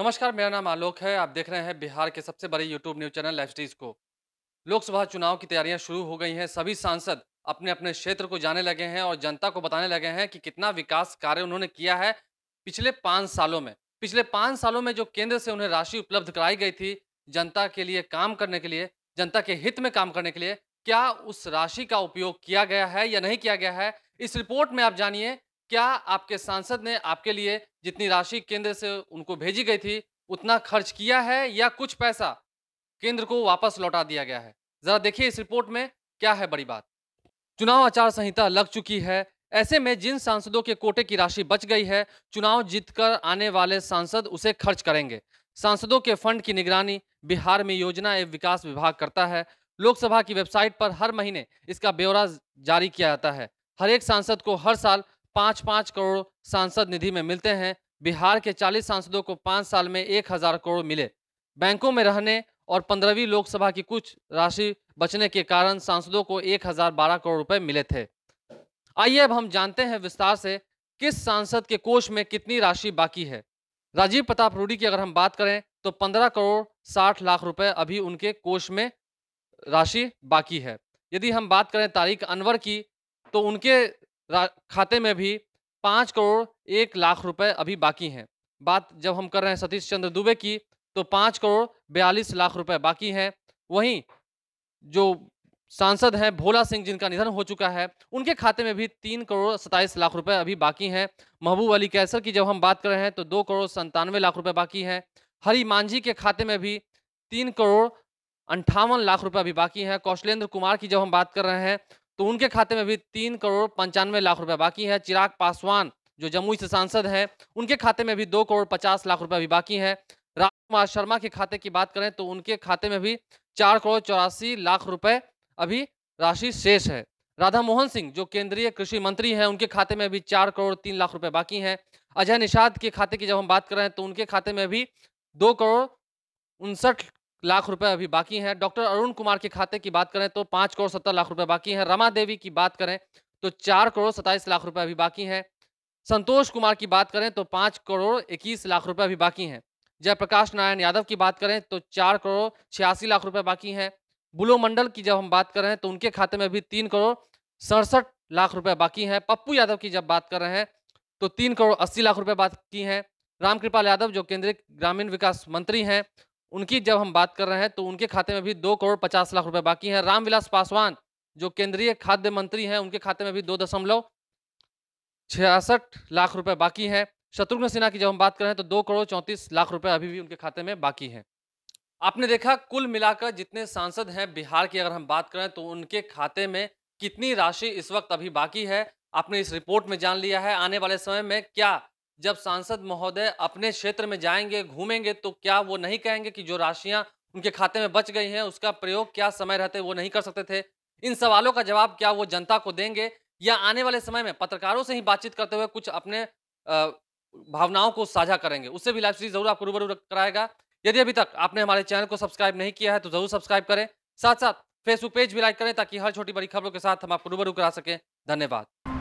नमस्कार मेरा नाम आलोक है आप देख रहे हैं बिहार के सबसे बड़े यूट्यूब न्यूज चैनल एफ को लोकसभा चुनाव की तैयारियां शुरू हो गई हैं सभी सांसद अपने अपने क्षेत्र को जाने लगे हैं और जनता को बताने लगे हैं कि कितना विकास कार्य उन्होंने किया है पिछले पाँच सालों में पिछले पाँच सालों में जो केंद्र से उन्हें राशि उपलब्ध कराई गई थी जनता के लिए काम करने के लिए जनता के हित में काम करने के लिए क्या उस राशि का उपयोग किया गया है या नहीं किया गया है इस रिपोर्ट में आप जानिए क्या आपके सांसद ने आपके लिए जितनी राशि केंद्र से उनको भेजी गई थी उतना खर्च किया है या कुछ पैसा केंद्र को वापस लौटा दिया गया है जरा देखिए इस रिपोर्ट में क्या है बड़ी बात चुनाव आचार संहिता लग चुकी है ऐसे में जिन सांसदों के कोटे की राशि बच गई है चुनाव जीतकर आने वाले सांसद उसे खर्च करेंगे सांसदों के फंड की निगरानी बिहार में योजना एवं विकास विभाग करता है लोकसभा की वेबसाइट पर हर महीने इसका ब्यौरा जारी किया जाता है हर एक सांसद को हर साल पाँच पाँच करोड़ सांसद निधि में मिलते हैं बिहार के 40 सांसदों को पाँच साल में एक हज़ार करोड़ मिले बैंकों में रहने और पंद्रहवीं लोकसभा की कुछ राशि बचने के कारण सांसदों को एक हज़ार बारह करोड़ रुपए मिले थे आइए अब हम जानते हैं विस्तार से किस सांसद के कोष में कितनी राशि बाकी है राजीव प्रताप रूडी की अगर हम बात करें तो पंद्रह करोड़ साठ लाख रुपए अभी उनके कोष में राशि बाकी है यदि हम बात करें तारिक अनवर की तो उनके खाते में भी पाँच करोड़ एक लाख रुपए अभी बाकी हैं बात जब हम कर रहे हैं सतीश चंद्र दुबे की तो पाँच करोड़ बयालीस लाख रुपए बाकी हैं वहीं जो सांसद हैं भोला सिंह जिनका निधन हो चुका है उनके खाते में भी तीन करोड़ सत्ताईस लाख रुपए अभी बाकी हैं महबूब अली कैसर की जब हम बात कर रहे हैं तो दो करोड़ संतानवे लाख रुपये बाकी हैं हरी मांझी के खाते में भी तीन करोड़ अंठावन लाख रुपए अभी बाकी हैं कौशलेंद्र कुमार की जब हम बात कर रहे हैं तो उनके खाते में भी तीन करोड़ पंचानवे लाख रुपए बाकी है चिराग पासवान जो जमुई से सांसद हैं उनके खाते में भी दो करोड़ पचास लाख रुपए अभी बाकी है राजकुमार शर्मा के खाते की बात करें तो उनके खाते में भी चार करोड़ चौरासी लाख रुपए अभी राशि शेष है राधा मोहन सिंह जो केंद्रीय कृषि मंत्री हैं उनके खाते में भी चार करोड़ तीन लाख रुपए बाकी हैं अजय निषाद के खाते की जब हम बात करें तो उनके खाते में भी दो करोड़ उनसठ लाख रुपए अभी बाकी हैं डॉक्टर अरुण कुमार के खाते की बात करें तो पाँच करोड़ सत्तर लाख रुपए बाकी हैं रमा देवी की बात करें तो चार करोड़ सत्ताईस लाख रुपए अभी बाकी हैं संतोष कुमार की बात करें तो पाँच करोड़ इक्कीस लाख रुपए अभी बाकी हैं जयप्रकाश नारायण यादव की बात करें तो चार करोड़ छियासी लाख रुपए बाकी हैं बुलो मंडल की जब हम बात कर रहे हैं तो उनके खाते में भी तीन करोड़ सड़सठ लाख रुपए बाकी हैं पप्पू यादव की जब बात कर रहे हैं तो तीन करोड़ अस्सी लाख रुपए बाकी हैं रामकृपाल यादव जो केंद्रीय ग्रामीण विकास मंत्री हैं उनकी जब हम बात कर रहे हैं तो उनके खाते में भी दो करोड़ पचास लाख रुपए बाकी हैं रामविलास पासवान जो केंद्रीय खाद्य मंत्री हैं उनके खाते में भी दो दशमलव छियासठ लाख रुपए बाकी हैं शत्रुघ्न सिन्हा की जब हम बात कर रहे हैं तो दो करोड़ चौंतीस लाख रुपए अभी भी उनके खाते में बाकी हैं आपने देखा कुल मिलाकर जितने सांसद हैं बिहार की अगर हम बात करें तो उनके खाते में कितनी राशि इस वक्त अभी बाकी है आपने इस रिपोर्ट में जान लिया है आने वाले समय में क्या जब सांसद महोदय अपने क्षेत्र में जाएंगे घूमेंगे तो क्या वो नहीं कहेंगे कि जो राशियां उनके खाते में बच गई हैं उसका प्रयोग क्या समय रहते वो नहीं कर सकते थे इन सवालों का जवाब क्या वो जनता को देंगे या आने वाले समय में पत्रकारों से ही बातचीत करते हुए कुछ अपने भावनाओं को साझा करेंगे उससे भी लाइव सीरीज जरूर आपको रूबरू कराएगा यदि अभी तक आपने हमारे चैनल को सब्सक्राइब नहीं किया है तो जरूर सब्सक्राइब करें साथ साथ फेसबुक पेज भी लाइक करें ताकि हर छोटी बड़ी खबरों के साथ हम आपको रूबरू करा सकें धन्यवाद